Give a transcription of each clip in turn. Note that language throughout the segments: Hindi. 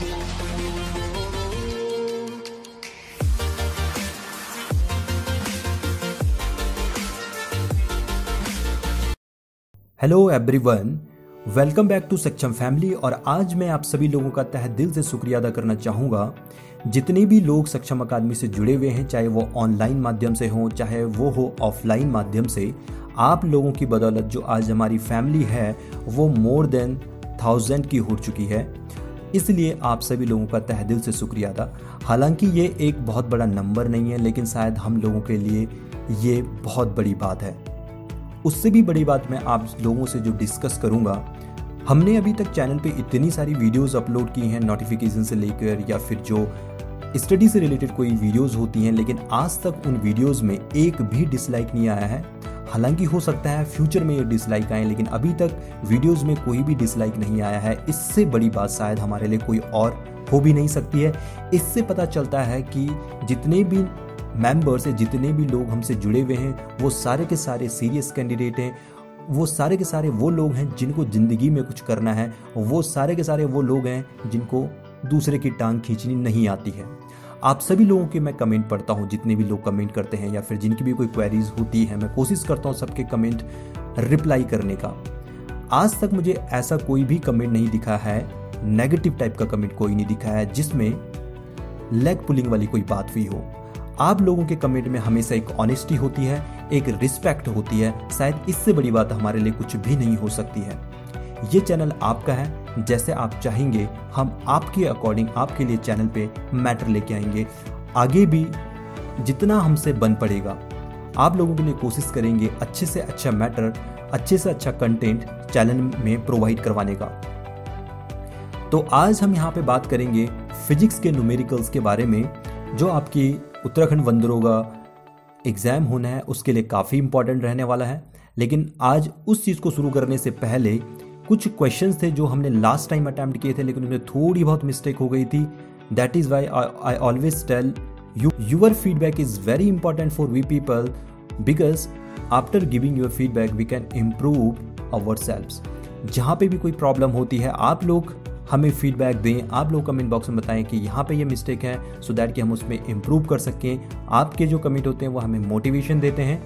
hello everyone welcome back to Saksham family और आज मैं आप सभी लोगों का तह दिल से शुक्रिया अदा करना चाहूँगा जितने भी लोग सक्षम अकादमी से जुड़े हुए हैं चाहे वो ऑनलाइन माध्यम से हो चाहे वो हो ऑफलाइन माध्यम से आप लोगों की बदौलत जो आज हमारी फैमिली है वो मोर देन थाउजेंड की हो चुकी है इसलिए आप सभी लोगों का तह दिल से शुक्रिया था हालांकि ये एक बहुत बड़ा नंबर नहीं है लेकिन शायद हम लोगों के लिए ये बहुत बड़ी बात है उससे भी बड़ी बात मैं आप लोगों से जो डिस्कस करूँगा हमने अभी तक चैनल पे इतनी सारी वीडियोस अपलोड की हैं नोटिफिकेशन से लेकर या फिर जो स्टडी से रिलेटेड कोई वीडियोस होती हैं लेकिन आज तक उन वीडियोस में एक भी डिसलाइक नहीं आया है हालांकि हो सकता है फ्यूचर में ये डिसलाइक आए लेकिन अभी तक वीडियोज़ में कोई भी डिसलाइक नहीं आया है इससे बड़ी बात शायद हमारे लिए कोई और हो भी नहीं सकती है इससे पता चलता है कि जितने भी मेंबर्स हैं जितने भी लोग हमसे जुड़े हुए हैं वो सारे के सारे सीरियस कैंडिडेट हैं वो सारे के सारे वो लोग हैं जिनको ज़िंदगी में कुछ करना है वो सारे के सारे वो लोग हैं जिनको दूसरे की टांग खींचनी नहीं आती है आप सभी लोगों के मैं कमेंट पढ़ता हूँ जितने भी लोग कमेंट करते हैं या फिर जिनकी भी कोई क्वेरीज होती है मैं कोशिश करता हूँ सबके कमेंट रिप्लाई करने का आज तक मुझे ऐसा कोई भी कमेंट नहीं दिखा है नेगेटिव टाइप का कमेंट कोई नहीं दिखा है जिसमें लेग पुलिंग वाली कोई बात हुई हो आप लोगों के कमेंट में हमेशा एक ऑनेस्टी होती है एक रिस्पेक्ट होती है शायद इससे बड़ी बात हमारे लिए कुछ भी नहीं हो सकती है ये चैनल आपका है जैसे आप चाहेंगे हम आपके अकॉर्डिंग आपके लिए चैनल पे मैटर लेके आएंगे आगे भी जितना हमसे बन पड़ेगा आप लोगों के लिए कोशिश करेंगे अच्छे से अच्छा मैटर अच्छे से अच्छा कंटेंट चैनल में प्रोवाइड करवाने का तो आज हम यहाँ पे बात करेंगे फिजिक्स के न्यूमेरिकल्स के बारे में जो आपकी उत्तराखंड वंदरों का एग्ज़ाम होना है उसके लिए काफ़ी इंपॉर्टेंट रहने वाला है लेकिन आज उस चीज़ को शुरू करने से पहले कुछ क्वेश्चन थे जो हमने लास्ट टाइम अटैम्प्ट किए थे लेकिन उनमें थोड़ी बहुत मिस्टेक हो गई थी that is why I always tell you feedback is very important for we people because after giving your feedback we can improve our self जहाँ पे भी कोई प्रॉब्लम होती है आप लोग हमें फीडबैक दें आप लोग कमेंट बॉक्स में बताएं कि यहाँ पे ये मिस्टेक है सो दैट कि हम उसमें इम्प्रूव कर सकें आपके जो कमेंट होते हैं वो हमें मोटिवेशन देते हैं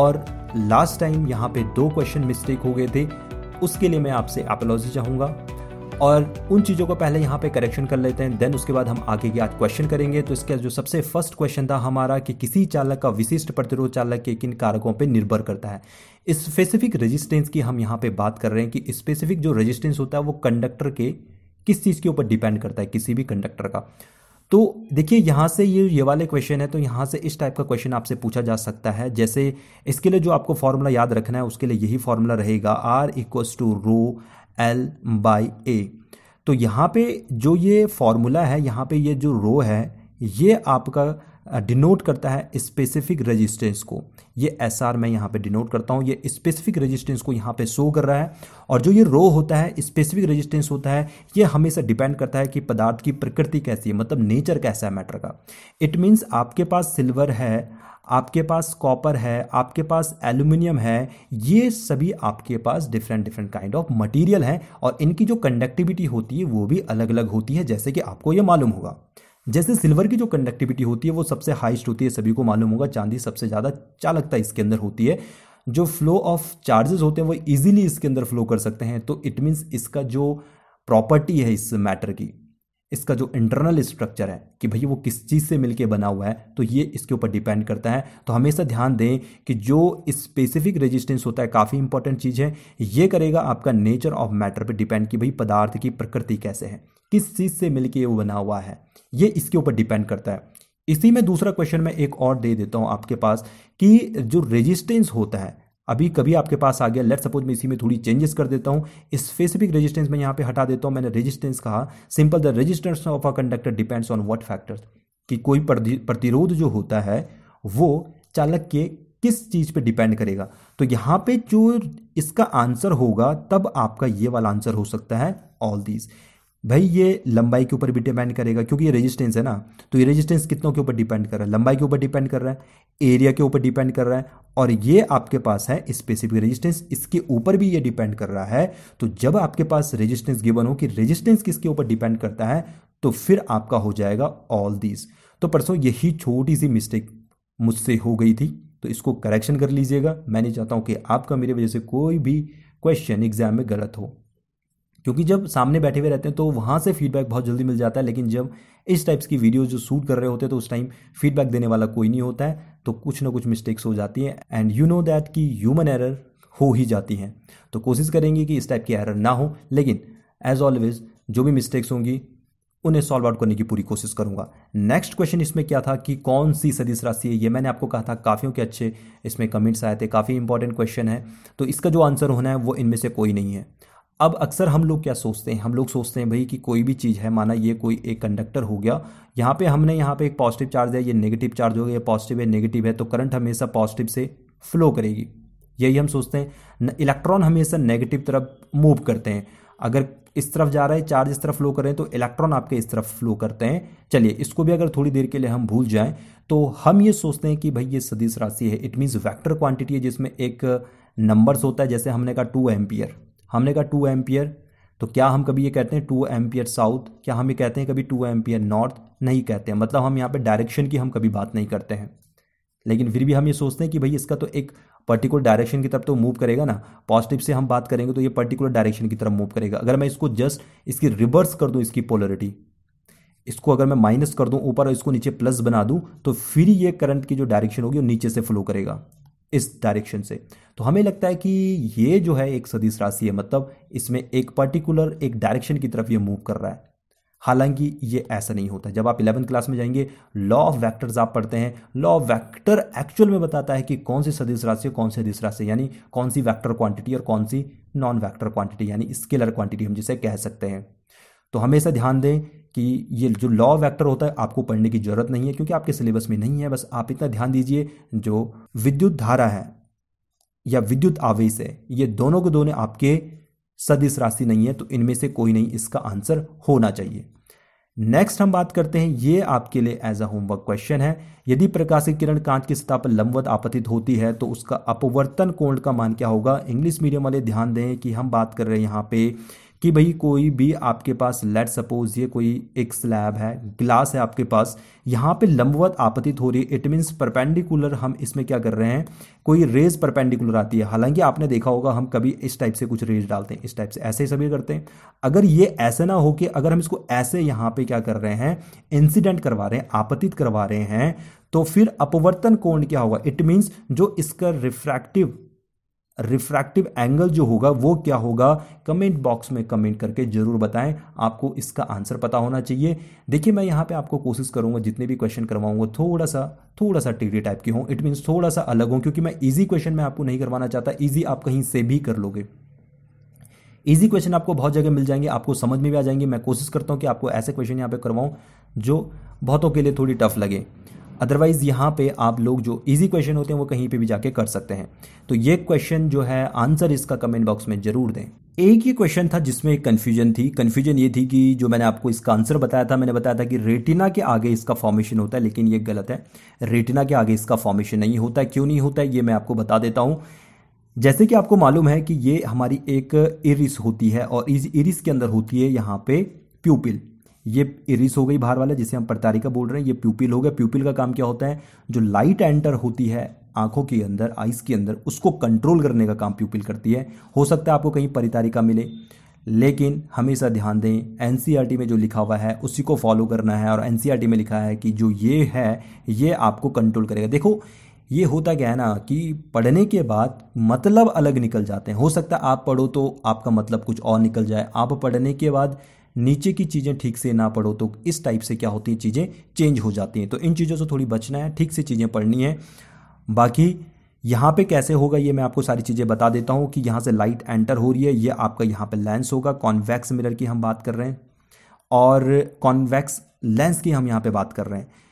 और लास्ट टाइम यहाँ पे दो क्वेश्चन मिस्टेक हो गए थे उसके लिए मैं आपसे एपोलॉजी चाहूँगा और उन चीज़ों को पहले यहाँ पे करेक्शन कर लेते हैं देन उसके बाद हम आगे की आज क्वेश्चन करेंगे तो इसका जो सबसे फर्स्ट क्वेश्चन था हमारा कि किसी चालक का विशिष्ट प्रतिरोध चालक के किन कारकों पे निर्भर करता है स्पेसिफिक रेजिस्टेंस की हम यहाँ पे बात कर रहे हैं कि स्पेसिफिक जो रेजिस्टेंस होता है वो कंडक्टर के किस चीज़ के ऊपर डिपेंड करता है किसी भी कंडक्टर का तो देखिए यहाँ से ये ये वाले क्वेश्चन है तो यहाँ से इस टाइप का क्वेश्चन आपसे पूछा जा सकता है जैसे इसके लिए जो आपको फॉर्मूला याद रखना है उसके लिए यही फॉर्मूला रहेगा R equals to rho L by A तो यहाँ पे जो ये फॉर्मूला है यहाँ पे ये जो रो है ये आपका डिनोट करता है स्पेसिफिक रेजिस्टेंस को ये एस आर मैं यहाँ पे डिनोट करता हूँ ये स्पेसिफिक रेजिस्टेंस को यहाँ पे शो कर रहा है और जो ये रो होता है स्पेसिफिक रेजिस्टेंस होता है ये हमेशा डिपेंड करता है कि पदार्थ की प्रकृति कैसी है मतलब नेचर कैसा है मैटर का इट मीन्स आपके पास सिल्वर है आपके पास कॉपर है आपके पास एल्यूमिनियम है ये सभी आपके पास different different kind of material हैं और इनकी जो कंडक्टिविटी होती है वो भी अलग अलग होती है जैसे कि आपको ये मालूम होगा जैसे सिल्वर की जो कंडक्टिविटी होती है वो सबसे हाइस्ट होती है सभी को मालूम होगा चांदी सबसे ज़्यादा चालकता इसके अंदर होती है जो फ्लो ऑफ चार्जेस होते हैं वो इजीली इसके अंदर फ्लो कर सकते हैं तो इट मीन्स इसका जो प्रॉपर्टी है इस मैटर की इसका जो इंटरनल स्ट्रक्चर है कि भई वो किस चीज़ से मिलके बना हुआ है तो ये इसके ऊपर डिपेंड करता है तो हमेशा ध्यान दें कि जो स्पेसिफिक रेजिस्टेंस होता है काफ़ी इंपॉर्टेंट चीज़ है ये करेगा आपका नेचर ऑफ मैटर पे डिपेंड कि भाई पदार्थ की प्रकृति कैसे है किस चीज़ से मिलकर वो बना हुआ है ये इसके ऊपर डिपेंड करता है इसी में दूसरा क्वेश्चन मैं एक और दे देता हूं आपके पास कि जो रेजिस्टेंस होता है अभी कभी आपके पास आ गया लेट सपोज मैं इसी में थोड़ी चेंजेस कर देता हूं स्पेसिफिक रेजिस्टेंस में यहाँ पे हटा देता हूं मैंने रेजिस्टेंस कहा simple the resistance of a conductor depends on what factors कि कोई प्रतिरोध जो होता है वो चालक के किस चीज़ पे डिपेंड करेगा तो यहां पे जो इसका आंसर होगा तब आपका ये वाला आंसर हो सकता है ऑल दीज भाई ये लंबाई के ऊपर भी डिपेंड करेगा क्योंकि ये रेजिस्टेंस है ना तो ये रेजिस्टेंस कितनों के ऊपर डिपेंड कर रहा है लंबाई के ऊपर डिपेंड कर रहा है एरिया के ऊपर डिपेंड कर रहा है और ये आपके पास है स्पेसिफिक रेजिस्टेंस इसके ऊपर भी ये डिपेंड कर रहा है तो जब आपके पास रेजिस्टेंस गिवन हो कि रेजिस्टेंस किसके ऊपर डिपेंड करता है तो फिर आपका हो जाएगा ऑल दीज तो परसों यही छोटी सी मिस्टेक मुझसे हो गई थी तो इसको करेक्शन कर लीजिएगा मैं नहीं चाहता हूँ कि आपका मेरी वजह से कोई भी क्वेश्चन एग्जाम में गलत हो क्योंकि जब सामने बैठे हुए रहते हैं तो वहाँ से फीडबैक बहुत जल्दी मिल जाता है लेकिन जब इस टाइप्स की वीडियो जो शूट कर रहे होते हैं तो उस टाइम फीडबैक देने वाला कोई नहीं होता है तो कुछ ना कुछ मिस्टेक्स हो जाती है एंड यू नो दैट कि ह्यूमन एरर हो ही जाती हैं तो कोशिश करेंगे कि इस टाइप की एरर ना हो लेकिन एज ऑलवेज जो भी मिस्टेक्स होंगी उन्हें सॉल्व आउट करने की पूरी कोशिश करूंगा नेक्स्ट क्वेश्चन इसमें क्या था कि कौन सी सदिश राशि है ये मैंने आपको कहा था काफ़ियों के अच्छे इसमें कमेंट्स आए थे काफ़ी इंपॉर्टेंट क्वेश्चन है तो इसका जो आंसर होना है वो इनमें से कोई नहीं है अब अक्सर हम लोग क्या सोचते हैं हम लोग सोचते हैं भाई कि कोई भी चीज़ है माना ये कोई एक कंडक्टर हो गया यहाँ पे हमने यहाँ पे एक पॉजिटिव चार्ज है ये नेगेटिव चार्ज हो गया ये पॉजिटिव है नेगेटिव है तो करंट हमेशा पॉजिटिव से फ्लो करेगी यही हम सोचते हैं इलेक्ट्रॉन हमेशा नेगेटिव तरफ मूव करते हैं अगर इस तरफ जा रहा है चार्ज इस तरफ फ्लो कर रहे हैं तो इलेक्ट्रॉन आपके इस तरफ फ्लो करते हैं चलिए इसको भी अगर थोड़ी देर के लिए हम भूल जाएं तो हम ये सोचते हैं कि भाई ये सदिश राशि है इट मीन्स वैक्टर क्वांटिटी है जिसमें एक नंबर्स होता है जैसे हमने कहा टू एम्पियर हमने कहा टू एम्पियर तो क्या हम कभी ये कहते हैं टू एम्पियर साउथ क्या हम ये कहते हैं कभी टू एम्पियर नॉर्थ नहीं कहते हैं मतलब हम यहाँ पे डायरेक्शन की हम कभी बात नहीं करते हैं लेकिन फिर भी हम ये सोचते हैं कि भाई इसका तो एक पर्टिकुलर डायरेक्शन की तरफ तो मूव करेगा ना पॉजिटिव से हम बात करेंगे तो ये पर्टिकुलर डायरेक्शन की तरफ मूव करेगा अगर मैं इसको जस्ट इसकी रिवर्स कर दूँ इसकी पोलरिटी इसको अगर मैं माइनस कर दूं ऊपर और इसको नीचे प्लस बना दूं तो फिर ये करंट की जो डायरेक्शन होगी वो नीचे से फ्लो करेगा इस डायरेक्शन से तो हमें लगता है कि ये जो है एक सदिश राशि है मतलब इसमें एक पर्टिकुलर एक डायरेक्शन की तरफ ये मूव कर रहा है हालांकि ये ऐसा नहीं होता जब आप इलेवंथ क्लास में जाएंगे लॉ ऑफ वैक्टर्स आप पढ़ते हैं लॉ ऑफ वैक्टर एक्चुअल में बताता है कि कौन सी सदिश राशि कौन सी सदिश राशि यानी कौन सी वैक्टर क्वांटिटी और कौन सी नॉन वैक्टर क्वांटिटी यानी स्केलर क्वांटिटी हम जिसे कह सकते हैं तो हमेशा ध्यान दें कि ये जो लॉ वेक्टर होता है आपको पढ़ने की ज़रूरत नहीं है क्योंकि आपके सिलेबस में नहीं है बस आप इतना ध्यान दीजिए जो विद्युत धारा है या विद्युत आवेश है ये दोनों के दोनों आपके सदिश राशि नहीं है तो इनमें से कोई नहीं इसका आंसर होना चाहिए नेक्स्ट हम बात करते हैं ये आपके लिए एज अ होमवर्क क्वेश्चन है यदि प्रकाशित किरण कांच की सतह पर लंबवत आपतित होती है तो उसका अपवर्तन कोण का मान क्या होगा इंग्लिश मीडियम वाले ध्यान दें कि हम बात कर रहे हैं यहाँ पे कि भाई कोई भी आपके पास लेट सपोज ये कोई एक स्लैब है ग्लास है आपके पास यहाँ पे लंबवत आपतित हो रही है इट मीन्स परपेंडिकुलर हम इसमें क्या कर रहे हैं कोई रेज परपेंडिकुलर आती है हालांकि आपने देखा होगा हम कभी इस टाइप से कुछ रेज डालते हैं इस टाइप से ऐसे ही सभी करते हैं अगर ये ऐसे ना हो कि अगर हम इसको ऐसे यहाँ पे क्या कर रहे हैं इंसिडेंट करवा रहे हैं आपतित करवा रहे हैं तो फिर अपवर्तन कोण क्या होगा इट मीन्स जो इसका रिफ्रैक्टिव रिफ्रैक्टिव एंगल जो होगा वो क्या होगा कमेंट बॉक्स में कमेंट करके ज़रूर बताएं आपको इसका आंसर पता होना चाहिए देखिए मैं यहाँ पे आपको कोशिश करूँगा जितने भी क्वेश्चन करवाऊंगा थोड़ा सा थोड़ा सा टीडी टाइप के हों इट मीन्स थोड़ा सा अलग हों क्योंकि मैं ईजी क्वेश्चन में आपको नहीं करवाना चाहता ईजी आप कहीं से भी कर लोगे ईजी क्वेश्चन आपको बहुत जगह मिल जाएंगे आपको समझ में भी आ जाएंगे मैं कोशिश करता हूँ कि आपको ऐसे क्वेश्चन यहाँ पे करवाऊँ जो बहुतों के लिए थोड़ी टफ लगे अदरवाइज़ यहाँ पे आप लोग जो इजी क्वेश्चन होते हैं वो कहीं पे भी जाके कर सकते हैं तो ये क्वेश्चन जो है आंसर इसका कमेंट बॉक्स में ज़रूर दें एक ये क्वेश्चन था जिसमें एक कन्फ्यूजन थी कन्फ्यूजन ये थी कि जो मैंने आपको इसका आंसर बताया था मैंने बताया था कि रेटिना के आगे इसका फॉर्मेशन होता है लेकिन ये गलत है रेटिना के आगे इसका फॉर्मेशन नहीं होता है क्यों नहीं होता है ये मैं आपको बता देता हूँ जैसे कि आपको मालूम है कि ये हमारी एक इरिस होती है और इस इरिस के अंदर होती है यहाँ पे प्यूपिल ये इरिस हो गई बाहर वाला जिसे हम प्रतारिका बोल रहे हैं ये प्यूपिल हो गया प्यूपिल का काम क्या होता है जो लाइट एंटर होती है आंखों के अंदर आइस के अंदर उसको कंट्रोल करने का काम प्यूपिल करती है हो सकता है आपको कहीं परितारिका मिले लेकिन हमेशा ध्यान दें एन e में जो लिखा हुआ है उसी को फॉलो करना है और एन e में लिखा है कि जो ये है ये आपको कंट्रोल करेगा देखो ये होता क्या है ना कि पढ़ने के बाद मतलब अलग निकल जाते हैं हो सकता है आप पढ़ो तो आपका मतलब कुछ और निकल जाए आप पढ़ने के बाद नीचे की चीज़ें ठीक से ना पढ़ो तो इस टाइप से क्या होती है चीज़ें चेंज हो जाती हैं तो इन चीज़ों से थोड़ी बचना है ठीक से चीज़ें पढ़नी है बाकी यहाँ पे कैसे होगा ये मैं आपको सारी चीज़ें बता देता हूं कि यहाँ से लाइट एंटर हो रही है ये आपका यहाँ पे लेंस होगा कॉन्वैक्स मिरर की हम बात कर रहे हैं और कॉन्वैक्स लेंस की हम यहाँ पे बात कर रहे हैं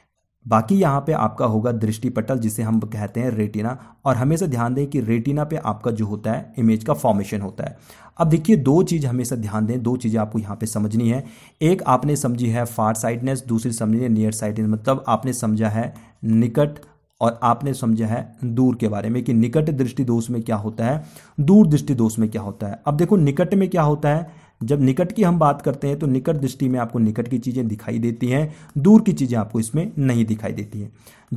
बाकी यहाँ पे आपका होगा दृष्टिपटल जिसे हम कहते हैं रेटिना और हमेशा ध्यान दें कि रेटिना पे आपका जो होता है इमेज का फॉर्मेशन होता है अब देखिए दो चीज़ हमेशा ध्यान दें दो चीज़ें आपको यहाँ पे समझनी है एक आपने समझी है फार साइडनेस दूसरी समझी है नियर साइडनेस मतलब आपने समझा है निकट और आपने समझा है दूर के बारे में कि निकट दृष्टि दोष में क्या होता है दूर दृष्टि दोष में क्या होता है अब देखो निकट में क्या होता है जब निकट की हम बात करते हैं तो निकट दृष्टि में आपको निकट की चीज़ें दिखाई देती हैं दूर की चीज़ें आपको इसमें नहीं दिखाई देती हैं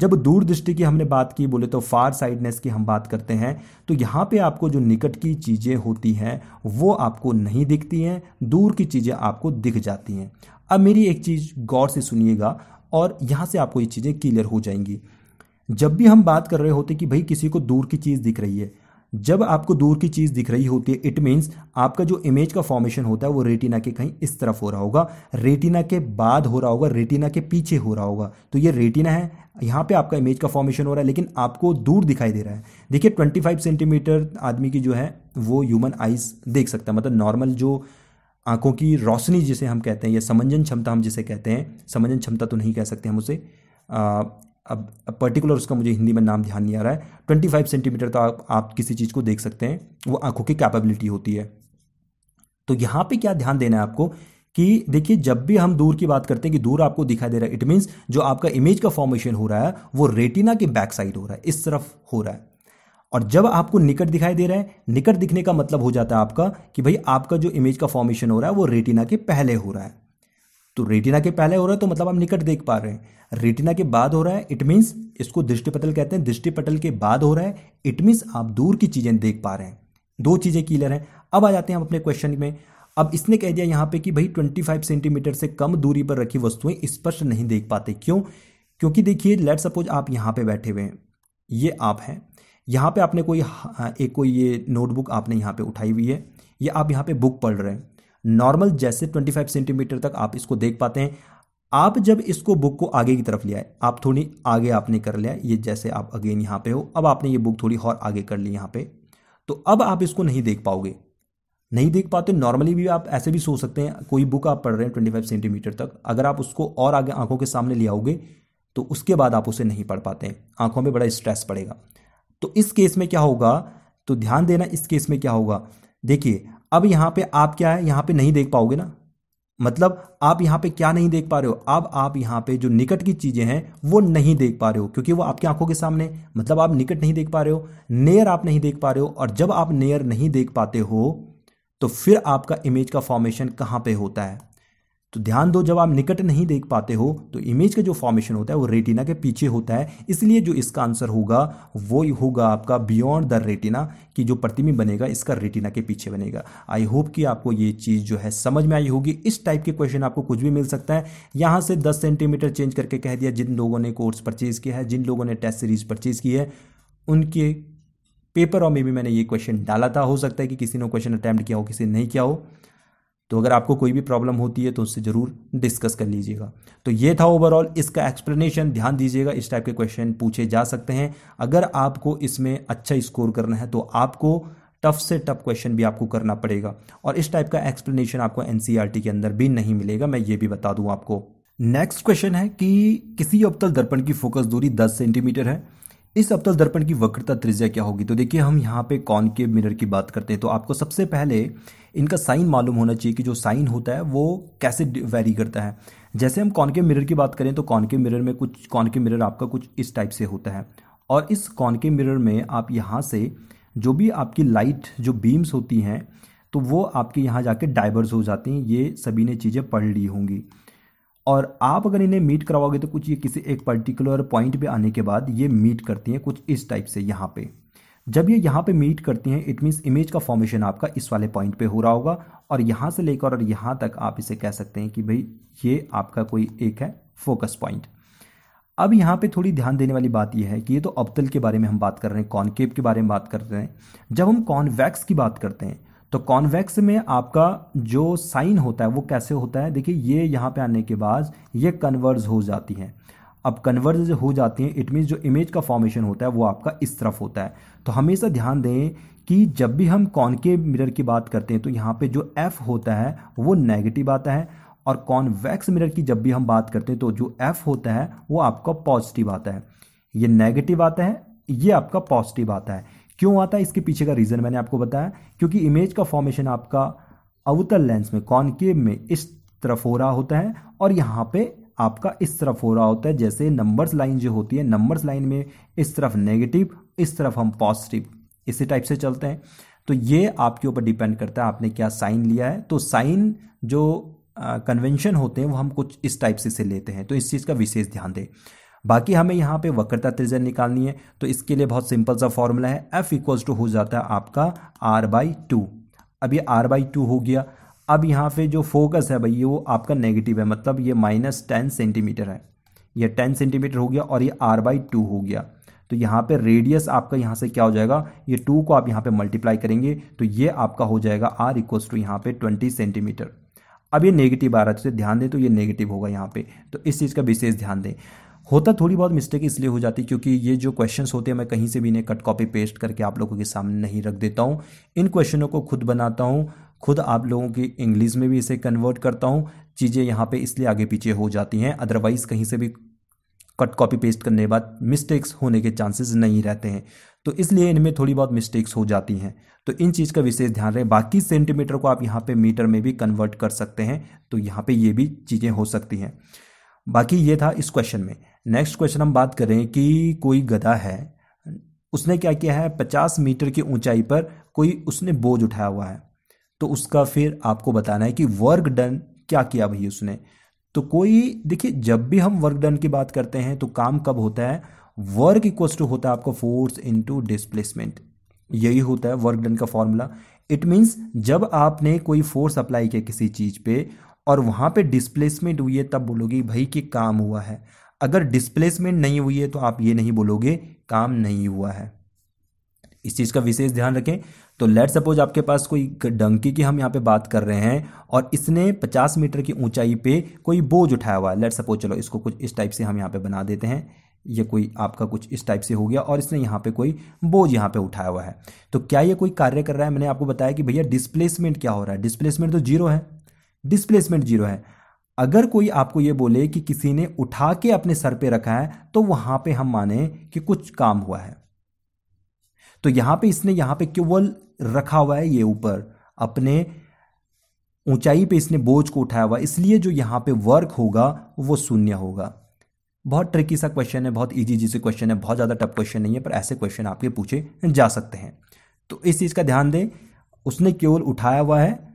जब दूर दृष्टि की हमने बात की बोले तो फार साइडनेस की हम बात करते हैं तो यहाँ पे आपको जो निकट की चीज़ें होती हैं वो आपको नहीं दिखती हैं दूर की चीज़ें आपको दिख जाती हैं अब मेरी एक चीज़ गौर से सुनिएगा और यहाँ से आपको ये चीज़ें क्लियर हो जाएंगी जब भी हम बात कर रहे होते कि भाई किसी को दूर की चीज़ दिख रही है जब आपको दूर की चीज़ दिख रही होती है इट मीन्स आपका जो इमेज का फॉर्मेशन होता है वो रेटिना के कहीं इस तरफ हो रहा होगा रेटिना के बाद हो रहा होगा रेटिना के पीछे हो रहा होगा तो ये रेटिना है यहाँ पे आपका इमेज का फॉर्मेशन हो रहा है लेकिन आपको दूर दिखाई दे रहा है देखिए 25 सेंटीमीटर आदमी की जो है वो ह्यूमन आइज देख सकता है मतलब नॉर्मल जो आंखों की रोशनी जिसे हम कहते हैं या समंजन क्षमता हम जिसे कहते हैं समंजन क्षमता तो नहीं कह सकते हम उसे अब पर्टिकुलर उसका मुझे हिंदी में नाम ध्यान नहीं आ रहा है ट्वेंटी फाइव सेंटीमीटर तो आप, आप किसी चीज़ को देख सकते हैं वो आंखों की कैपेबिलिटी होती है तो यहाँ पे क्या ध्यान देना है आपको कि देखिए जब भी हम दूर की बात करते हैं कि दूर आपको दिखाई दे रहा है इट मीन्स जो आपका इमेज का फॉर्मेशन हो रहा है वो रेटिना के बैक साइड हो रहा है इस तरफ हो रहा है और जब आपको निकट दिखाई दे रहा है निकट दिखने का मतलब हो जाता है आपका कि भाई आपका जो इमेज का फॉर्मेशन हो रहा है वो रेटिना के पहले हो रहा है तो रेटिना के पहले हो रहा है तो मतलब आप निकट देख पा रहे हैं रेटिना के बाद हो रहा है इट मीन्स इसको दृष्टिपटल कहते हैं दृष्टिपटल के बाद हो रहा है इट मीन्स आप दूर की चीज़ें देख पा रहे हैं दो चीज़ें क्लियर हैं अब आ जाते हैं हम अपने क्वेश्चन में अब इसने कह दिया यहाँ पे कि भाई 25 सेंटीमीटर से कम दूरी पर रखी वस्तुएं स्पष्ट नहीं देख पाते क्यों क्योंकि देखिए लेट सपोज आप यहाँ पे बैठे हुए हैं ये आप हैं यहाँ पे आपने कोई हाँ, एक कोई ये नोटबुक आपने यहाँ पे उठाई हुई है ये आप यहाँ पे बुक पढ़ रहे हैं नॉर्मल जैसे 25 सेंटीमीटर तक आप इसको देख पाते हैं आप जब इसको बुक को आगे की तरफ ले आए आप थोड़ी आगे आपने कर लिया ये जैसे आप अगेन यहाँ पे हो अब आपने ये बुक थोड़ी और आगे कर ली यहाँ पे तो अब आप इसको नहीं देख पाओगे नहीं देख पाते नॉर्मली भी आप ऐसे भी सोच सकते हैं कोई बुक आप पढ़ रहे हैं ट्वेंटी फाइव सेंटीमीटर तक अगर आप उसको और आगे आंखों के सामने ले आओगे तो उसके बाद आप उसे नहीं पढ़ पाते हैं आंखों में बड़ा स्ट्रेस पड़ेगा तो इस केस में क्या होगा तो ध्यान देना इस केस में क्या होगा देखिए अब यहां पे आप क्या है यहां पे नहीं देख पाओगे ना मतलब आप यहां पे क्या नहीं देख पा रहे हो अब आप यहां पे जो निकट की चीज़ें हैं वो नहीं देख पा रहे हो क्योंकि वो आपकी आंखों के सामने मतलब आप निकट नहीं देख पा रहे हो नेयर आप नहीं देख पा रहे हो और जब आप नेयर नहीं देख पाते हो तो फिर आपका इमेज का फॉर्मेशन कहां पे होता है तो ध्यान दो जब आप निकट नहीं देख पाते हो तो इमेज का जो फॉर्मेशन होता है वो रेटिना के पीछे होता है इसलिए जो इसका आंसर होगा वो होगा आपका बियॉन्ड द रेटिना कि जो प्रतिमी बनेगा इसका रेटिना के पीछे बनेगा आई होप कि आपको ये चीज़ जो है समझ में आई होगी इस टाइप के क्वेश्चन आपको कुछ भी मिल सकता है यहां से दस सेंटीमीटर चेंज करके कह दिया जिन लोगों ने कोर्स परचेज़ किया है जिन लोगों ने टेस्ट सीरीज परचेज़ की है उनके पेपर और मे भी मैंने ये क्वेश्चन डाला था हो सकता है कि किसी ने क्वेश्चन अटैम्प्ट किया हो किसी ने नहीं किया हो तो अगर आपको कोई भी प्रॉब्लम होती है तो उससे ज़रूर डिस्कस कर लीजिएगा तो ये था ओवरऑल इसका एक्सप्लेनेशन ध्यान दीजिएगा इस टाइप के क्वेश्चन पूछे जा सकते हैं अगर आपको इसमें अच्छा स्कोर करना है तो आपको टफ से टफ क्वेश्चन भी आपको करना पड़ेगा और इस टाइप का एक्सप्लेनेशन आपको एन e के अंदर भी नहीं मिलेगा मैं ये भी बता दूं आपको नेक्स्ट क्वेश्चन है कि किसी अवतल दर्पण की फोकस दूरी 10 सेंटीमीटर है इस अवतल दर्पण की वक्रता त्रिज्या क्या होगी तो देखिए हम यहाँ पे के मिरर की बात करते हैं तो आपको सबसे पहले इनका साइन मालूम होना चाहिए कि जो साइन होता है वो कैसे वेरी करता है जैसे हम के मिरर की बात करें तो के मिरर में कुछ के मिरर आपका कुछ इस टाइप से होता है और इस के मिरर में आप यहाँ से जो भी आपकी लाइट जो बीम्स होती हैं तो वो आपके यहाँ जाके डाइवर्स हो जाती हैं ये सभी ने चीज़ें पढ़ ली होंगी और आप अगर इन्हें मीट करवाओगे तो कुछ ये किसी एक पर्टिकुलर पॉइंट पे आने के बाद ये मीट करती हैं कुछ इस टाइप से यहाँ पे जब ये यहाँ पे मीट करती हैं इट मीन्स इमेज का फॉर्मेशन आपका इस वाले पॉइंट पे हो रहा होगा और यहाँ से लेकर और यहाँ तक आप इसे कह सकते हैं कि भाई ये आपका कोई एक है फोकस पॉइंट अब यहाँ पे थोड़ी ध्यान देने वाली बात यह है कि ये तो अबतल के बारे में हम बात कर रहे हैं कॉनकेव के बारे में बात कर रहे हैं जब हम कॉन्वैक्स की बात करते हैं तो कॉन्वेक्स में आपका जो साइन होता है वो कैसे होता है देखिए ये यहाँ पे आने के बाद ये कन्वर्ज हो जाती हैं अब कन्वर्ज हो जाती हैं इट मीन्स जो इमेज का फॉर्मेशन होता है वो आपका इस तरफ होता है तो हमेशा ध्यान दें कि जब भी हम के मिरर की बात करते हैं तो यहाँ पे जो एफ होता है वो नेगेटिव आता है और कॉन्वेक्स मिरर की जब भी हम बात करते हैं तो जो एफ होता है वो आपका पॉजिटिव आता है ये नेगेटिव आता है ये आपका पॉजिटिव आता है क्यों आता है इसके पीछे का रीज़न मैंने आपको बताया क्योंकि इमेज का फॉर्मेशन आपका अवतल लेंस में कॉनकेव में इस तरफ हो रहा होता है और यहाँ पे आपका इस तरफ हो रहा होता है जैसे नंबर्स लाइन जो होती है नंबर्स लाइन में इस तरफ नेगेटिव इस तरफ हम पॉजिटिव इसी टाइप से चलते हैं तो ये आपके ऊपर डिपेंड करता है आपने क्या साइन लिया है तो साइन जो कन्वेंशन होते हैं वो हम कुछ इस टाइप से से लेते हैं तो इस चीज़ का विशेष ध्यान दें बाकी हमें यहाँ पे वक्रता त्रिज्या निकालनी है तो इसके लिए बहुत सिंपल सा फॉर्मूला है एफ इक्वल्स टू हो जाता है आपका आर बाई टू अब ये आर बाई टू हो गया अब यहाँ पे जो फोकस है भाई ये वो आपका नेगेटिव है मतलब ये माइनस टेन सेंटीमीटर है ये टेन सेंटीमीटर हो गया और ये आर बाई टू हो गया तो यहाँ पे रेडियस आपका यहाँ से क्या हो जाएगा ये टू को आप यहाँ पे मल्टीप्लाई करेंगे तो ये आपका हो जाएगा आर इक्वल्स टू यहाँ पे ट्वेंटी सेंटीमीटर अब ये नेगेटिव आ रहा है तो ध्यान दें तो ये नेगेटिव होगा यहाँ पे तो इस चीज़ का विशेष ध्यान दें होता थोड़ी बहुत मिस्टेक इसलिए हो जाती क्योंकि ये जो क्वेश्चंस होते हैं मैं कहीं से भी इन्हें कट कॉपी पेस्ट करके आप लोगों के सामने नहीं रख देता हूँ इन क्वेश्चनों को खुद बनाता हूँ खुद आप लोगों की इंग्लिश में भी इसे कन्वर्ट करता हूँ चीज़ें यहाँ पे इसलिए आगे पीछे हो जाती हैं अदरवाइज़ कहीं से भी कट कॉपी पेस्ट करने के बाद मिस्टेक्स होने के चांसेस नहीं रहते हैं तो इसलिए इनमें थोड़ी बहुत मिस्टेक्स हो जाती हैं तो इन चीज़ का विशेष ध्यान रहे बाकी सेंटीमीटर को आप यहाँ पे मीटर में भी कन्वर्ट कर सकते हैं तो यहाँ पे ये भी चीज़ें हो सकती हैं बाकी ये था इस क्वेश्चन में नेक्स्ट क्वेश्चन हम बात करें कि कोई गधा है उसने क्या किया है पचास मीटर की ऊंचाई पर कोई उसने बोझ उठाया हुआ है तो उसका फिर आपको बताना है कि वर्क डन क्या किया भाई उसने तो कोई देखिए जब भी हम वर्क डन की बात करते हैं तो काम कब होता है वर्क इक्वल टू होता है आपका फोर्स इंटू डिस्प्लेसमेंट यही होता है वर्क डन का फॉर्मूला इट मीन्स जब आपने कोई फोर्स अप्लाई किया किसी चीज़ पे और वहां पे डिस्प्लेसमेंट हुई है तब बोलोगी भाई कि काम हुआ है अगर डिस्प्लेसमेंट नहीं हुई है तो आप ये नहीं बोलोगे काम नहीं हुआ है इस चीज़ का विशेष ध्यान रखें तो लेट सपोज आपके पास कोई डंकी की हम यहाँ पे बात कर रहे हैं और इसने 50 मीटर की ऊंचाई पे कोई बोझ उठाया हुआ है लेट सपोज चलो इसको कुछ इस टाइप से हम यहाँ पे बना देते हैं ये कोई आपका कुछ इस टाइप से हो गया और इसने यहाँ पे कोई बोझ यहाँ पे उठाया हुआ है तो क्या ये कोई कार्य कर रहा है मैंने आपको बताया कि भैया डिस्प्लेसमेंट क्या हो रहा है डिस्प्लेसमेंट तो जीरो है डिस्प्लेसमेंट जीरो है अगर कोई आपको ये बोले कि किसी ने उठा के अपने सर पे रखा है तो वहां पे हम माने कि कुछ काम हुआ है तो यहां पे इसने यहां पे केवल रखा हुआ है ये ऊपर अपने ऊंचाई पे इसने बोझ को उठाया हुआ इसलिए जो यहां पे वर्क होगा वो शून्य होगा बहुत ट्रिकी सा क्वेश्चन है बहुत इजी जी से क्वेश्चन है बहुत ज़्यादा टफ क्वेश्चन नहीं है पर ऐसे क्वेश्चन आपके पूछे जा सकते हैं तो इस चीज़ का ध्यान दें उसने केवल उठाया हुआ है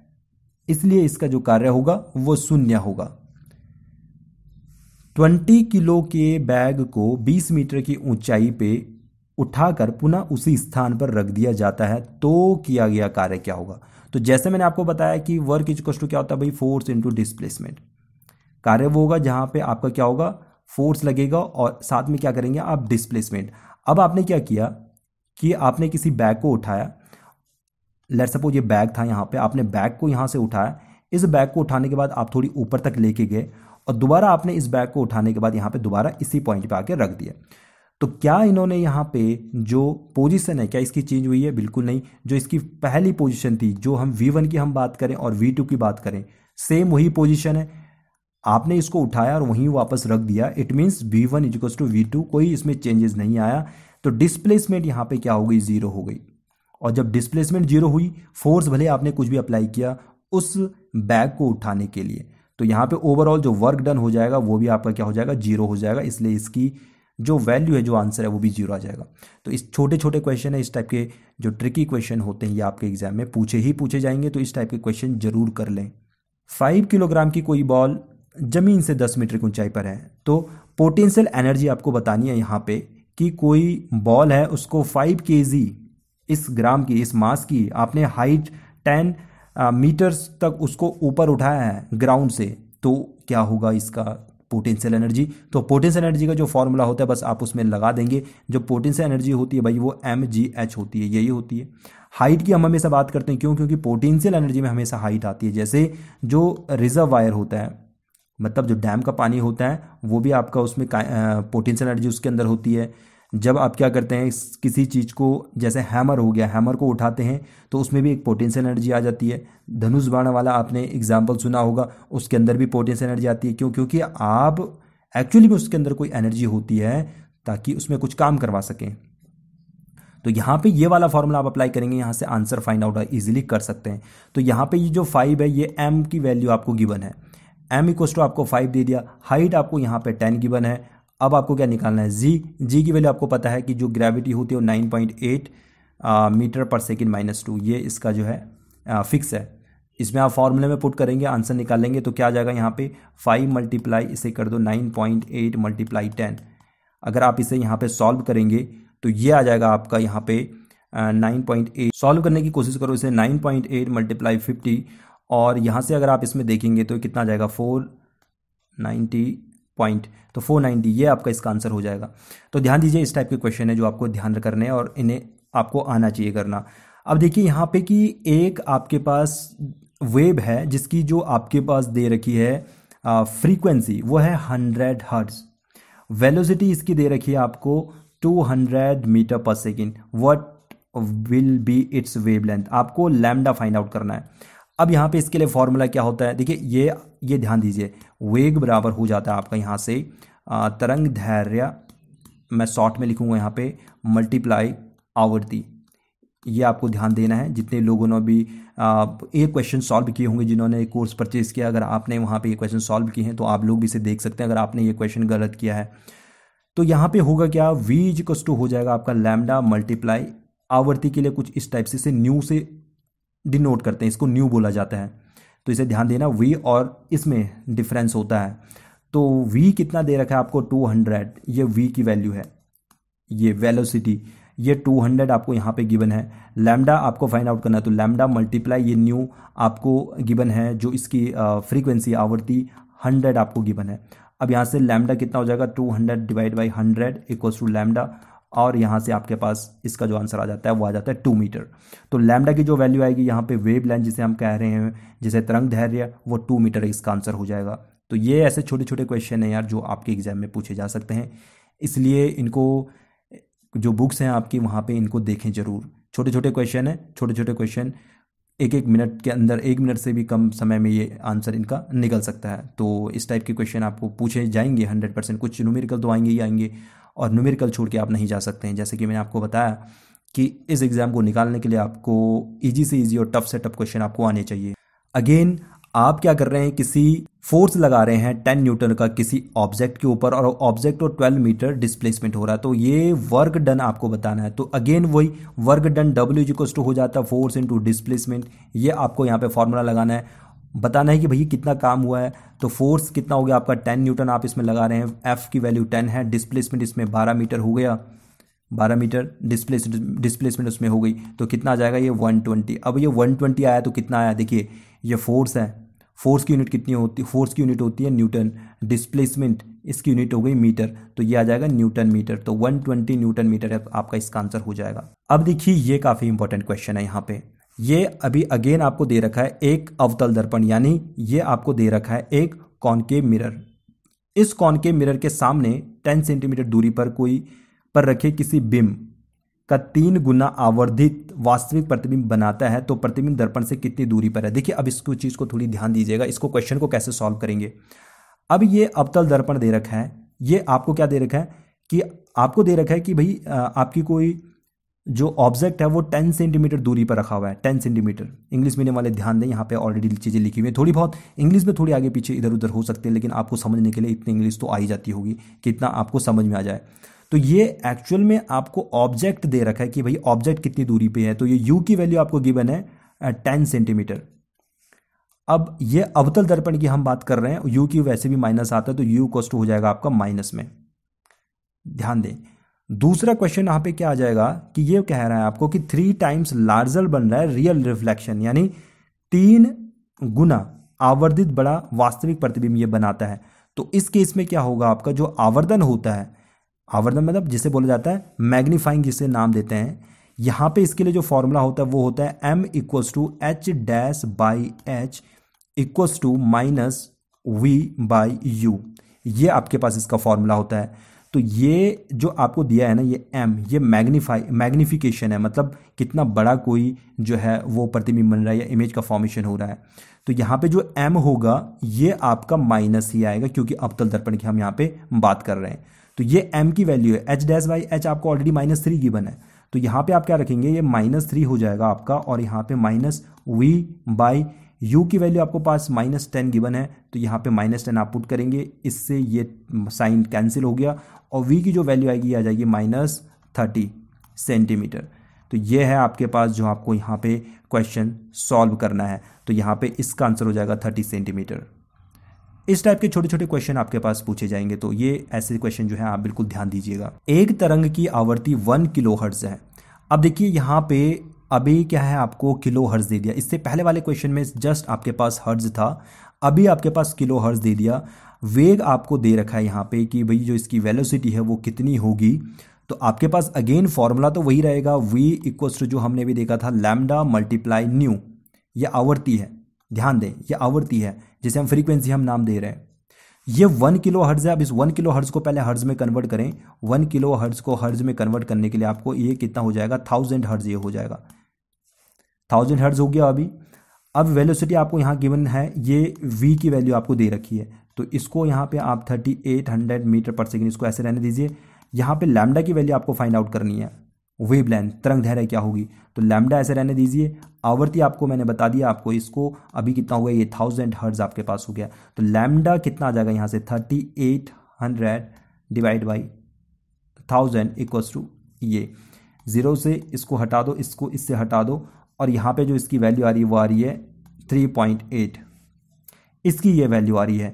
इसलिए इसका जो कार्य होगा वो शून्य होगा 20 किलो के बैग को 20 मीटर की ऊंचाई पे उठाकर पुनः उसी स्थान पर रख दिया जाता है तो किया गया कार्य क्या होगा तो जैसे मैंने आपको बताया कि वर्क इज कस्टू क्या होता है भाई फोर्स इंटू डिस्प्लेसमेंट कार्य वो होगा जहां पे आपका क्या होगा फोर्स लगेगा और साथ में क्या करेंगे आप डिस्प्लेसमेंट अब आपने क्या किया कि आपने किसी बैग को उठाया लेट सपोज ये बैग था यहाँ पे आपने बैग को यहाँ से उठाया इस बैग को उठाने के बाद आप थोड़ी ऊपर तक लेके गए और दोबारा आपने इस बैग को उठाने के बाद यहाँ पे दोबारा इसी पॉइंट पे आके रख दिया तो क्या इन्होंने यहाँ पे जो पोजीशन है क्या इसकी चेंज हुई है बिल्कुल नहीं जो इसकी पहली पोजीशन थी जो हम वी वन की हम बात करें और वी टू की बात करें सेम वही पोजिशन है आपने इसको उठाया और वहीं वापस रख दिया it means V one equals to V two कोई इसमें चेंजेस नहीं आया तो डिस्प्लेसमेंट यहाँ पे क्या हो गई ज़ीरो हो गई और जब डिस्प्लेसमेंट जीरो हुई फोर्स भले आपने कुछ भी अप्लाई किया उस बैग को उठाने के लिए तो यहाँ पे ओवरऑल जो वर्क डन हो जाएगा वो भी आपका क्या हो जाएगा जीरो हो जाएगा इसलिए इसकी जो वैल्यू है जो आंसर है वो भी जीरो आ जाएगा तो इस छोटे छोटे क्वेश्चन है इस टाइप के जो ट्रिकी क्वेश्चन होते हैं ये आपके एग्जाम में पूछे ही पूछे जाएंगे तो इस टाइप के क्वेश्चन जरूर कर लें फाइव किलोग्राम की कोई बॉल जमीन से दस मीटर की ऊंचाई पर है तो पोटेंशियल एनर्जी आपको बतानी है यहाँ पे कि कोई बॉल है उसको फाइव के जी इस ग्राम की इस मास की आपने हाइट टेन मीटर्स तक उसको ऊपर उठाया है ग्राउंड से तो क्या होगा इसका पोटेंशियल एनर्जी तो पोटेंशियल एनर्जी का जो फॉर्मूला होता है बस आप उसमें लगा देंगे जो पोटेंशियल एनर्जी होती है भाई वो एम जी एच होती है यही होती है हाइट की हम हमेशा बात करते हैं क्यों क्योंकि पोटेंशियल एनर्जी में हमेशा हाइट आती है जैसे जो रिजर्व वायर होता है मतलब जो डैम का पानी होता है वो भी आपका उसमें पोटेंशियल एनर्जी uh, उसके अंदर होती है जब आप क्या करते हैं किसी चीज़ को जैसे हैमर हो गया हैमर को उठाते हैं तो उसमें भी एक पोटेंशियल एनर्जी आ जाती है धनुष बाण वाला आपने एग्जाम्पल सुना होगा उसके अंदर भी पोटेंशियल एनर्जी आती है क्यों क्योंकि आप एक्चुअली में उसके अंदर कोई एनर्जी होती है ताकि उसमें कुछ काम करवा सकें तो यहाँ पे ये वाला फॉर्मूला आप अप्लाई करेंगे यहाँ से आंसर फाइंड आउट इजीली कर सकते हैं तो यहाँ पे ये जो फाइव है ये एम की वैल्यू आपको गिवन है एम इक्वस टू आपको फाइव दे दिया हाइट आपको यहाँ पे टेन गिवन है अब आपको क्या निकालना है जी जी की वैल्यू आपको पता है कि जो ग्रेविटी होती है वो nine point eight metre per second minus two ये इसका जो है फिक्स है इसमें आप फॉर्मूले में पुट करेंगे आंसर निकालेंगे तो क्या आ जाएगा यहाँ पे फाइव मल्टीप्लाई इसे कर दो nine point eight multiply ten अगर आप इसे यहाँ पे सॉल्व करेंगे तो ये आ जाएगा आपका यहाँ पे नाइन पॉइंट एट सॉल्व करने की कोशिश करो इसे nine point eight multiply fifty और यहाँ से अगर आप इसमें देखेंगे तो कितना आ जाएगा फोर नाइन्टी पॉइंट तो फोर नाइन्टी ये आपका इसका आंसर हो जाएगा तो ध्यान दीजिए इस टाइप के क्वेश्चन है जो आपको ध्यान करने हैं और इन्हें आपको आना चाहिए करना अब देखिए यहाँ पे कि एक आपके पास वेब है जिसकी जो आपके पास दे रखी है फ्रीक्वेंसी वो है हंड्रेड हर्ट्स वेलोसिटी इसकी दे रखी है आपको 200 metre per second what will be its wavelength आपको लैमडा फाइंड आउट करना है अब यहाँ पे इसके लिए फॉर्मूला क्या होता है देखिए ये ये ध्यान दीजिए वेग बराबर हो जाता है आपका यहाँ से तरंग धैर्य मैं शॉर्ट में लिखूँगा यहाँ पे मल्टीप्लाई आवृत्ति ये आपको ध्यान देना है जितने लोगों ने भी ये क्वेश्चन सॉल्व किए होंगे जिन्होंने कोर्स परचेज किया अगर आपने वहाँ पे ये क्वेश्चन सॉल्व किए हैं तो आप लोग भी इसे देख सकते हैं अगर आपने ये क्वेश्चन गलत किया है तो यहाँ पे होगा क्या वी इज टू हो जाएगा आपका लैमडा मल्टीप्लाई आवर्ती के लिए कुछ इस टाइप से न्यू से डिनोट करते हैं इसको न्यू बोला जाता है तो इसे ध्यान देना वी और इसमें डिफरेंस होता है तो वी कितना दे रखा है आपको 200 ये वी की वैल्यू है ये वेलोसिटी ये 200 आपको यहाँ पे गिवन है लैम्डा आपको फाइंड आउट करना है तो लैम्डा मल्टीप्लाई ये न्यू आपको गिवन है जो इसकी फ्रीक्वेंसी आवृत्ति 100 आपको गिवन है अब यहाँ से लैम्डा कितना हो जाएगा 200 divide by hundred equals to lambda और यहाँ से आपके पास इसका जो आंसर आ जाता है वो आ जाता है टू मीटर तो लैमडा की जो वैल्यू आएगी यहाँ पे वेव लेंथ जिसे हम कह रहे हैं जिसे तरंग धैर्य वो टू मीटर इसका आंसर हो जाएगा तो ये ऐसे छोटे छोटे क्वेश्चन हैं यार जो आपके एग्जाम में पूछे जा सकते हैं इसलिए इनको जो बुक्स हैं आपकी वहाँ पर इनको देखें ज़रूर छोटे छोटे क्वेश्चन हैं छोटे छोटे क्वेश्चन एक एक मिनट के अंदर एक मिनट से भी कम समय में ये आंसर इनका निकल सकता है तो इस टाइप के क्वेश्चन आपको पूछे जाएंगे हंड्रेड परसेंट कुछ न्यूमेरिकल तो आएंगे ही आएंगे और न्यूमेरिकल छोड़ के आप नहीं जा सकते हैं जैसे कि मैंने आपको बताया कि इस एग्ज़ाम को निकालने के लिए आपको ईजी से ईजी और टफ से टफ क्वेश्चन आपको आने चाहिए अगेन आप क्या कर रहे हैं किसी फोर्स लगा रहे हैं टेन न्यूटन का किसी ऑब्जेक्ट के ऊपर और ऑब्जेक्ट और ट्वेल्व मीटर डिस्प्लेसमेंट हो रहा है तो ये वर्क डन आपको बताना है तो अगेन वही वर्क डन डब्ल्यू जी हो जाता है फोर्स इंटू डिस्प्लेसमेंट ये आपको यहाँ पे फॉर्मूला लगाना है बताना है कि भैया कितना काम हुआ है तो फोर्स कितना हो गया आपका टेन न्यूटन आप इसमें लगा रहे हैं एफ़ की वैल्यू टेन है डिस्प्लेसमेंट इसमें बारह मीटर हो गया बारह मीटर डिस्प्लेस डिस्प्लेसमेंट उसमें हो गई तो कितना आ जाएगा ये वन ट्वेंटी अब ये वन ट्वेंटी आया तो कितना आया देखिए ये फोर्स है फोर्स की यूनिट कितनी होती फोर्स की यूनिट होती है न्यूटन डिस्प्लेसमेंट इसकी यूनिट हो गई मीटर तो ये आ जाएगा न्यूटन मीटर तो 120 न्यूटन मीटर आपका इसका आंसर हो जाएगा अब देखिए ये काफ़ी इंपॉर्टेंट क्वेश्चन है यहाँ पे ये अभी अगेन आपको दे रखा है एक अवतल दर्पण यानी ये आपको दे रखा है एक कॉनकेव मिरर इस कॉनकेव मिरर के सामने 10 सेंटीमीटर दूरी पर कोई पर रखे किसी बिम का तीन गुना आवर्धित वास्तविक प्रतिबिंब बनाता है तो प्रतिबिंब दर्पण से कितनी दूरी पर है देखिए अब इसको चीज़ को थोड़ी ध्यान दीजिएगा इसको क्वेश्चन को कैसे सॉल्व करेंगे अब ये अवतल दर्पण दे रखा है ये आपको क्या दे रखा है कि आपको दे रखा है कि भाई आपकी कोई जो ऑब्जेक्ट है वो टेन सेंटीमीटर दूरी पर रखा हुआ है टेन सेंटीमीटर इंग्लिश मीडियम वाले ध्यान दें यहाँ पे ऑलरेडी चीज़ें लिखी हुई हैं थोड़ी बहुत इंग्लिश में थोड़ी आगे पीछे इधर उधर हो सकते हैं लेकिन आपको समझने के लिए इतनी इंग्लिश तो आई जाती होगी कितना आपको समझ में आ जाए तो ये एक्चुअल में आपको ऑब्जेक्ट दे रखा है कि भाई ऑब्जेक्ट कितनी दूरी पे है तो ये यू की वैल्यू आपको गिवन है टेन सेंटीमीटर अब ये अवतल दर्पण की हम बात कर रहे हैं यू की वैसे भी माइनस आता है तो यू कॉस्ट हो जाएगा आपका माइनस में ध्यान दें दूसरा क्वेश्चन यहां पे क्या आ जाएगा कि ये कह रहा है आपको कि थ्री टाइम्स लार्जर बन रहा है रियल रिफ्लेक्शन यानी तीन गुना आवर्धित बड़ा वास्तविक प्रतिबिंब ये बनाता है तो इस केस में क्या होगा आपका जो आवर्धन होता है आवर्धन मतलब जिसे बोला जाता है मैग्नीफाइंग जिसे नाम देते हैं यहां पे इसके लिए जो फॉर्मूला होता है वो होता है M equals to H dash by H equals to minus V by U ये आपके पास इसका फॉर्मूला होता है तो ये जो आपको दिया है ना ये एम ये मैग्नीफाई मैग्नीफिकेशन है मतलब कितना बड़ा कोई जो है वो प्रतिबिंब बन रहा है या इमेज का फॉर्मेशन हो रहा है तो यहाँ पे जो एम होगा ये आपका माइनस ही आएगा क्योंकि अवतल दर्पण की हम यहाँ पे बात कर रहे हैं तो ये एम की वैल्यू है एच डैश बाई एच आपको ऑलरेडी माइनस थ्री गिवन है तो यहाँ पे आप क्या रखेंगे ये माइनस थ्री हो जाएगा आपका और यहाँ पे माइनस वी बाई u की वैल्यू आपको पास माइनस टेन गिवन है तो यहाँ पे माइनस टेन आप पुट करेंगे इससे ये साइन कैंसिल हो गया और v की जो वैल्यू आएगी आ जाएगी माइनस थर्टी सेंटीमीटर तो ये है आपके पास जो आपको यहाँ पे क्वेश्चन सॉल्व करना है तो यहाँ पे इसका आंसर हो जाएगा थर्टी सेंटीमीटर इस टाइप के छोटे छोटे क्वेश्चन आपके पास पूछे जाएंगे तो ये ऐसे क्वेश्चन जो है आप बिल्कुल ध्यान दीजिएगा एक तरंग की आवर्ती वन किलो हर्ट्ज है अब देखिए यहाँ पे अभी क्या है आपको किलो हर्ज दे दिया इससे पहले वाले क्वेश्चन में जस्ट आपके पास हर्ज था अभी आपके पास किलो हर्ज दे दिया वेग आपको दे रखा है यहाँ पे कि भाई जो इसकी वेलोसिटी है वो कितनी होगी तो आपके पास अगेन फॉर्मूला तो वही रहेगा वी इक्वल्स टू जो हमने भी देखा था लैमडा मल्टीप्लाई न्यू यह आवर्ती है ध्यान दें यह आवर्ती है जिसे हम फ्रीक्वेंसी हम नाम दे रहे हैं ये वन किलो हर्ज है अब इस वन किलो हर्ज को पहले हर्ज में कन्वर्ट करें वन किलो हर्ज को हर्ज में कन्वर्ट करने के लिए आपको ये कितना हो जाएगा थाउजेंड हर्ज ये हो जाएगा थाउजेंड हर्ट्ज हो गया अभी अब वेलोसिटी आपको यहाँ गिवन है ये वी की वैल्यू आपको दे रखी है तो इसको यहाँ पे आप thirty eight hundred metre per second इसको ऐसे रहने दीजिए यहाँ पे लैमडा की वैल्यू आपको फाइंड आउट करनी है वेव लेंथ तरंग धैर्य क्या होगी तो लैमडा ऐसे रहने दीजिए आवर्ती आपको मैंने बता दिया आपको इसको अभी कितना हुआ ये थाउजेंड हर्ज आपके पास हो गया तो लैमडा कितना आ जाएगा यहाँ से thirty eight hundred divide by thousand equals to ये ज़ीरो से इसको हटा दो इसको इससे हटा दो और यहाँ पे जो इसकी वैल्यू आ रही है वो आ रही है थ्री पॉइंट एट इसकी ये वैल्यू आ रही है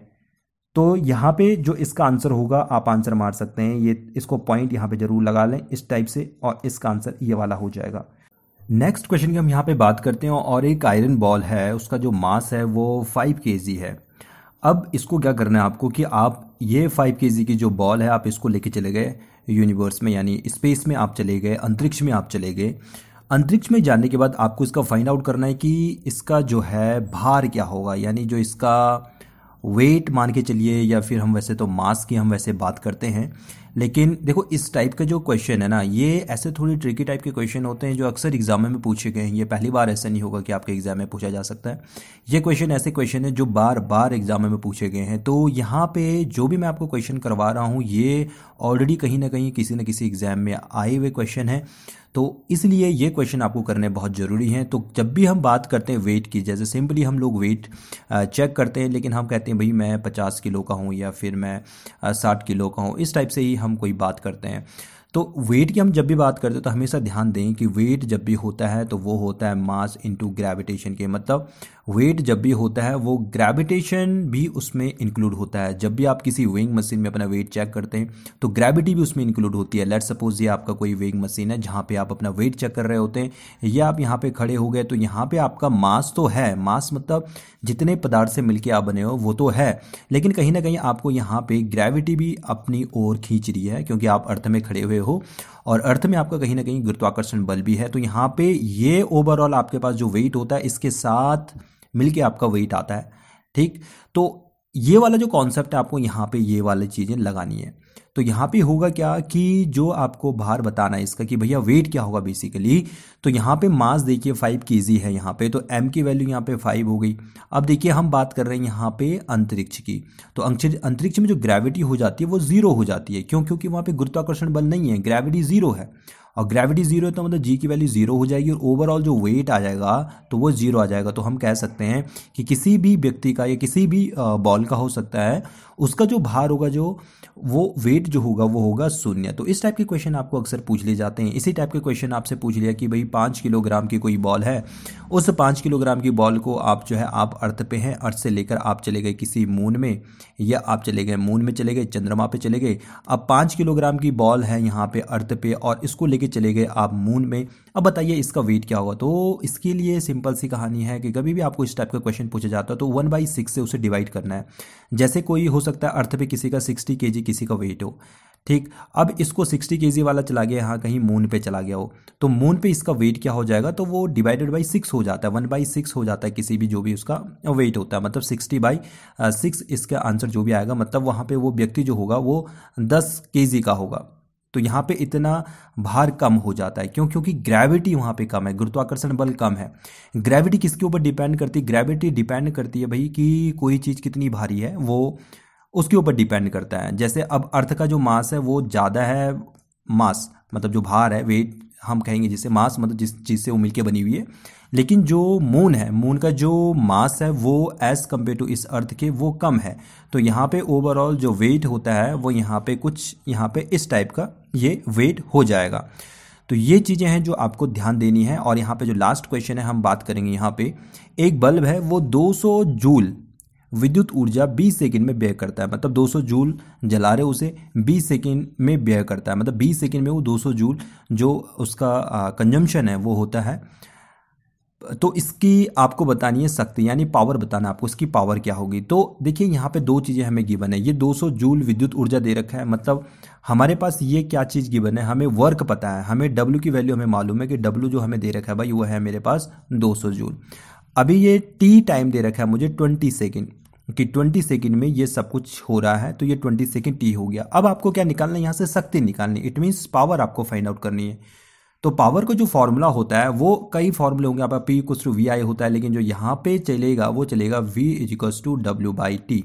तो यहाँ पे जो इसका आंसर होगा आप आंसर मार सकते हैं ये इसको पॉइंट यहाँ पे ज़रूर लगा लें इस टाइप से और इसका आंसर ये वाला हो जाएगा नेक्स्ट क्वेश्चन की हम यहाँ पे बात करते हैं और एक आयरन बॉल है उसका जो मास है वो फाइव के है अब इसको क्या करना है आपको कि आप ये फाइव के की जो बॉल है आप इसको लेके चले गए यूनिवर्स में यानी स्पेस में आप चले गए अंतरिक्ष में आप चले गए अंतरिक्ष में जाने के बाद आपको इसका फाइंड आउट करना है कि इसका जो है भार क्या होगा यानी जो इसका वेट मान के चलिए या फिर हम वैसे तो मास की हम वैसे बात करते हैं लेकिन देखो इस टाइप का जो क्वेश्चन है ना ये ऐसे थोड़ी ट्रिकी टाइप के क्वेश्चन होते हैं जो अक्सर एग्जाम में पूछे गए हैं ये पहली बार ऐसा नहीं होगा कि आपके एग्जाम में पूछा जा सकता है ये क्वेश्चन ऐसे क्वेश्चन है जो बार बार एग्जाम में पूछे गए हैं तो यहाँ पे जो भी मैं आपको क्वेश्चन करवा रहा हूँ ये ऑलरेडी कहीं ना कहीं किसी न किसी एग्जाम में आए हुए क्वेश्चन है तो इसलिए ये क्वेश्चन आपको करने बहुत ज़रूरी हैं तो जब भी हम बात करते हैं वेट की जैसे सिंपली हम लोग वेट चेक करते हैं लेकिन हम कहते हैं भाई मैं पचास किलो का हूँ या फिर मैं साठ किलो का हूँ इस टाइप से ही हम कोई बात करते हैं तो वेट की हम जब भी बात करते हैं तो हमेशा ध्यान दें कि वेट जब भी होता है तो वो होता है मास इंटू ग्रेविटेशन के मतलब वेट जब भी होता है वो ग्रेविटेशन भी उसमें इंक्लूड होता है जब भी आप किसी वेइंग मशीन में अपना वेट चेक करते हैं तो ग्रेविटी भी उसमें इंक्लूड होती है लेट सपोज ये आपका कोई वेइंग मशीन है जहाँ पे आप अपना वेट चेक कर रहे होते हैं या आप यहाँ पे खड़े हो गए तो यहाँ पे आपका मास तो है मास मतलब जितने पदार्थ से मिलकर आप बने हो वो तो है लेकिन कहीं ना कहीं आपको यहाँ पे ग्रेविटी भी अपनी ओर खींच रही है क्योंकि आप अर्थ में खड़े हुए रहे हो और अर्थ में आपका कहीं ना कहीं गुरुत्वाकर्षण बल भी है तो यहाँ पे ये ओवरऑल आपके पास जो वेट होता है इसके साथ मिलके आपका वेट आता है ठीक तो ये वाला जो कॉन्सेप्ट है आपको यहाँ पे ये वाली चीज़ें लगानी है तो यहां पे होगा क्या कि जो आपको भार बताना है इसका कि भैया वेट क्या होगा बेसिकली तो यहां पे मास देखिए फाइव के जी है यहां पे तो एम की वैल्यू यहां पे फाइव हो गई अब देखिए हम बात कर रहे हैं यहां पे अंतरिक्ष की तो अंतरिक्ष में जो ग्रेविटी हो जाती है वो जीरो हो जाती है क्यों क्योंकि वहां पर गुरुत्वाकर्षण बल नहीं है ग्रेविटी जीरो है और ग्रेविटी जीरो है तो मतलब जी की वैल्यू जीरो हो जाएगी और ओवरऑल जो वेट आ जाएगा तो वो जीरो आ जाएगा तो हम कह सकते हैं कि किसी भी व्यक्ति का या किसी भी बॉल का हो सकता है उसका जो भार होगा जो वो वेट जो होगा वो होगा शून्य तो इस टाइप के क्वेश्चन आपको अक्सर पूछ लिए जाते हैं इसी टाइप के क्वेश्चन आपसे पूछ लिया कि भाई पाँच किलोग्राम की कोई बॉल है उस पाँच किलोग्राम की बॉल को आप जो है आप अर्थ पे हैं अर्थ से लेकर आप चले गए किसी मून में या आप चले गए मून में चले गए चंद्रमा पे चले गए अब पाँच किलोग्राम की बॉल है यहाँ पे अर्थ पे और इसको लेके चले गए आप मून में अब बताइए इसका वेट क्या होगा तो इसके लिए सिंपल सी कहानी है कि कभी भी आपको इस टाइप का क्वेश्चन पूछा जाता है तो वन बाई सिक्स से उसे डिवाइड करना है जैसे कोई हो सकता है अर्थ पे किसी का सिक्सटी के किसी का वेट हो ठीक अब इसको सिक्सटी के वाला चला गया यहाँ कहीं मून पे चला गया हो तो मून पे इसका वेट क्या हो जाएगा तो वो डिवाइडेड बाई सिक्स हो जाता है वन बाई सिक्स हो जाता है किसी भी जो भी उसका वेट होता है मतलब सिक्सटी बाई सिक्स इसका आंसर जो भी आएगा मतलब वहाँ पे वो व्यक्ति जो होगा वो दस के का होगा तो यहाँ पे इतना भार कम हो जाता है क्यों क्योंकि ग्रेविटी वहाँ पे कम है गुरुत्वाकर्षण बल कम है ग्रेविटी किसके ऊपर डिपेंड करती है ग्रेविटी डिपेंड करती है भाई कि कोई चीज़ कितनी भारी है वो उसके ऊपर डिपेंड करता है जैसे अब अर्थ का जो मास है वो ज़्यादा है मास मतलब जो भार है वेट हम कहेंगे जिससे मास मतलब जिस चीज़ से वो मिलकर बनी हुई है लेकिन जो मून है मून का जो मास है वो एज़ कम्पेयर टू इस अर्थ के वो कम है तो यहाँ पे ओवरऑल जो वेट होता है वो यहाँ पे कुछ यहाँ पे इस टाइप का ये वेट हो जाएगा तो ये चीज़ें हैं जो आपको ध्यान देनी है और यहाँ पे जो लास्ट क्वेश्चन है हम बात करेंगे यहाँ पे एक बल्ब है वो 200 जूल विद्युत ऊर्जा 20 सेकंड में व्यय करता है मतलब 200 जूल जला रहे उसे 20 सेकंड में व्यय करता है मतलब 20 सेकंड में वो 200 जूल जो उसका कंजम्पशन है वो होता है तो इसकी आपको बतानी है शक्ति यानी पावर बताना आपको इसकी पावर क्या होगी तो देखिए यहाँ पे दो चीज़ें हमें गिवन है ये 200 जूल विद्युत ऊर्जा दे रखा है मतलब हमारे पास ये क्या चीज़ गिवन है हमें वर्क पता है हमें डब्ल्यू की वैल्यू हमें मालूम है कि डब्ल्यू जो हमें दे रखा है भाई वो है मेरे पास दो जूल अभी ये टी टाइम दे रखा है मुझे ट्वेंटी सेकेंड कि 20 सेकंड में ये सब कुछ हो रहा है तो ये 20 सेकंड टी हो गया अब आपको क्या निकालना है यहाँ से शक्ति निकालनी इट मीन्स पावर आपको फाइंड आउट करनी है तो पावर का जो फॉर्मूला होता है वो कई फॉर्मूले होंगे आपका पी कुछ वी आई होता है लेकिन जो यहाँ पे चलेगा वो चलेगा V equals to W by T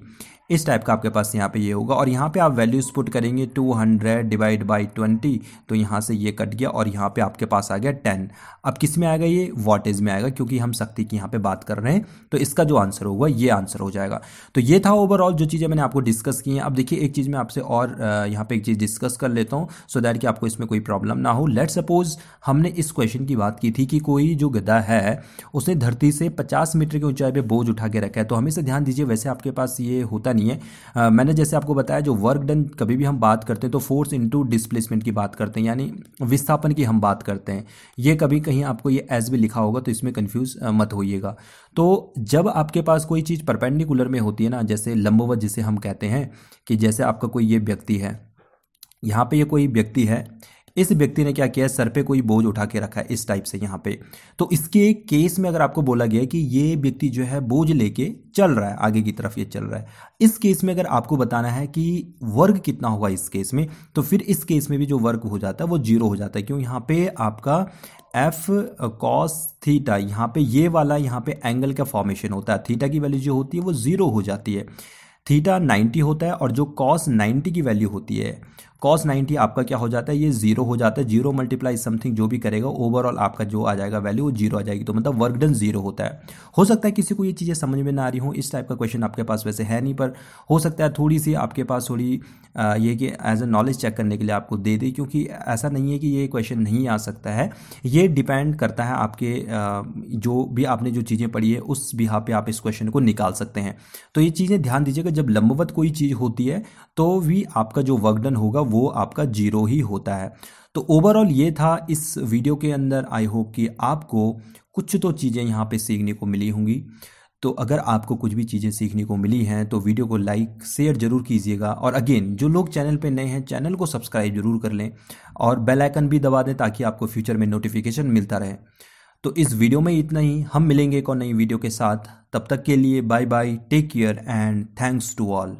इस टाइप का आपके पास यहाँ पे ये होगा और यहाँ पे आप वैल्यूज पुट करेंगे 200 डिवाइड बाई ट्वेंटी तो यहाँ से ये कट गया और यहाँ पे आपके पास आ गया 10 अब किस में आएगा ये वॉटेज में आएगा क्योंकि हम शक्ति की यहाँ पे बात कर रहे हैं तो इसका जो आंसर होगा ये आंसर हो जाएगा तो ये था ओवरऑल जो चीज़ें मैंने आपको डिस्कस की हैं अब देखिए एक चीज़ मैं आपसे और यहाँ पर एक चीज़ डिस्कस कर लेता हूँ सो दैट कि आपको इसमें कोई प्रॉब्लम ना हो लेट सपोज हमने इस क्वेश्चन की बात की थी कि कोई जो गधा है उसने धरती से पचास मीटर की ऊंचाई पर बोझ उठा के रखा है तो हमेशा ध्यान दीजिए वैसे आपके पास ये होता ऐसा नहीं है आ, मैंने जैसे आपको बताया जो वर्क डन कभी भी हम बात करते हैं तो फोर्स इंटू डिस्प्लेसमेंट की बात करते हैं यानी विस्थापन की हम बात करते हैं ये कभी कहीं आपको ये एज भी लिखा होगा तो इसमें कन्फ्यूज मत होइएगा तो जब आपके पास कोई चीज़ परपेंडिकुलर में होती है ना जैसे लंबवत जिसे हम कहते हैं कि जैसे आपका कोई ये व्यक्ति है यहाँ पे ये कोई व्यक्ति है इस व्यक्ति ने क्या किया है सर पे कोई बोझ उठा के रखा है इस टाइप से यहाँ पे तो इसके केस में अगर आपको बोला गया कि ये व्यक्ति जो है बोझ लेके चल रहा है आगे की तरफ ये चल रहा है इस केस में अगर आपको बताना है कि वर्ग कितना होगा इस केस में तो फिर इस केस में भी जो वर्ग हो जाता है वो जीरो हो जाता है क्यों यहाँ पे आपका एफ कॉस थीटा यहाँ पे ये वाला यहाँ पे एंगल का फॉर्मेशन होता है थीटा की वैल्यू जो होती है वो जीरो हो जाती है थीटा 90 होता है और जो कॉस 90 की वैल्यू होती है कॉस नाइन्टी आपका क्या हो जाता है ये जीरो हो जाता है जीरो मल्टीप्लाई समथिंग जो भी करेगा ओवरऑल आपका जो आ जाएगा वैल्यू वो जीरो आ जाएगी तो मतलब वर्क डन जीरो होता है हो सकता है किसी को ये चीज़ें समझ में ना आ रही हो इस टाइप का क्वेश्चन आपके पास वैसे है नहीं पर हो सकता है थोड़ी सी आपके पास थोड़ी ये कि एज ए नॉलेज चेक करने के लिए आपको दे दे क्योंकि ऐसा नहीं है कि ये क्वेश्चन नहीं आ सकता है ये डिपेंड करता है आपके जो भी आपने जो चीज़ें पढ़ी है उस बिहा पे आप इस क्वेश्चन को निकाल सकते हैं तो ये चीज़ें ध्यान दीजिएगा जब लंबवत कोई चीज़ होती है तो भी आपका जो वर्क डन होगा वो आपका जीरो ही होता है तो ओवरऑल ये था इस वीडियो के अंदर आई होप कि आपको कुछ तो चीज़ें यहाँ पे सीखने को मिली होंगी तो अगर आपको कुछ भी चीज़ें सीखने को मिली हैं तो वीडियो को लाइक शेयर जरूर कीजिएगा और अगेन जो लोग चैनल पे नए हैं चैनल को सब्सक्राइब जरूर कर लें और बेल आइकन भी दबा दें ताकि आपको फ्यूचर में नोटिफिकेशन मिलता रहे तो इस वीडियो में इतना ही हम मिलेंगे एक और नई वीडियो के साथ तब तक के लिए bye bye take care and thanks to all